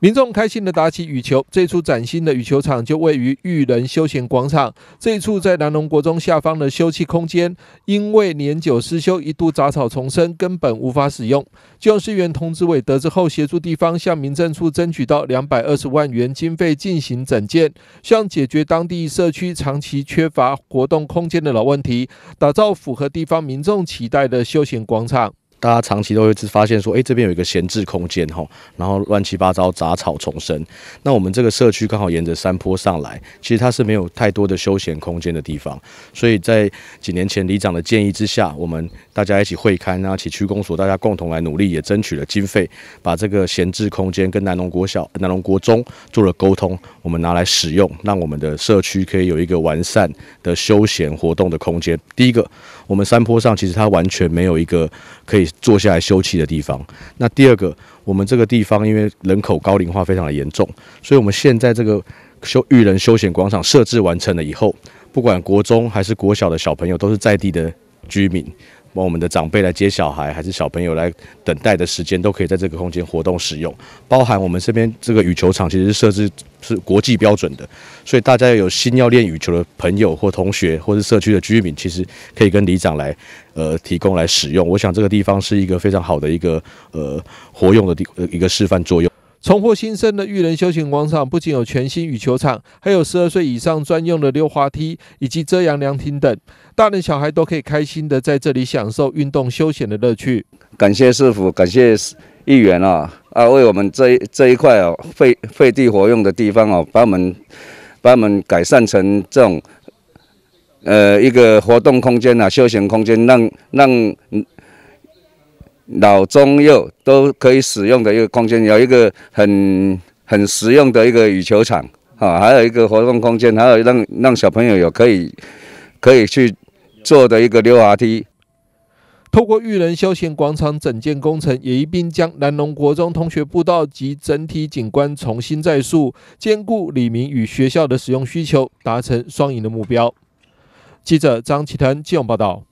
民众开心地打起羽球，这处崭新的羽球场就位于育人休闲广场。这处在南龙国中下方的休憩空间，因为年久失修，一度杂草丛生，根本无法使用。救世员通知委得知后，协助地方向民政处争取到两百二十万元经费进行整建，希望解决当地社区长期缺乏活动空间的老问题，打造符合地方民众期待的休闲广场。大家长期都会发现说，哎，这边有一个闲置空间哈，然后乱七八糟杂草丛生。那我们这个社区刚好沿着山坡上来，其实它是没有太多的休闲空间的地方。所以在几年前里长的建议之下，我们大家一起会勘，啊，起区公所，大家共同来努力，也争取了经费，把这个闲置空间跟南农国小、南农国中做了沟通，我们拿来使用，让我们的社区可以有一个完善的休闲活动的空间。第一个，我们山坡上其实它完全没有一个可以。坐下来休憩的地方。那第二个，我们这个地方因为人口高龄化非常的严重，所以我们现在这个休育人休闲广场设置完成了以后，不管国中还是国小的小朋友，都是在地的居民。帮我们的长辈来接小孩，还是小朋友来等待的时间，都可以在这个空间活动使用。包含我们这边这个羽球场其实是设置是国际标准的，所以大家有心要练羽球的朋友或同学，或是社区的居民，其实可以跟里长来，呃，提供来使用。我想这个地方是一个非常好的一个呃活用的地，一个示范作用。重获新生的育人休闲广场不仅有全新羽球场，还有十二岁以上专用的溜滑梯以及遮阳凉亭等，大人小孩都可以开心的在这里享受运动休闲的乐趣。感谢师傅，感谢议员啊啊，为我们这一这一块哦废废地活用的地方哦，把我们把我们改善成这种呃一个活动空间啊，休闲空间，让让。老中幼都可以使用的一个空间，有一个很很实用的一个羽球场，啊，还有一个活动空间，还有让让小朋友有可以可以去做的一个溜滑梯。透过育人休闲广场整建工程，也一并将南龙国中同学步道及整体景观重新再塑，兼顾李明与学校的使用需求，达成双赢的目标。记者张启腾、纪勇报道。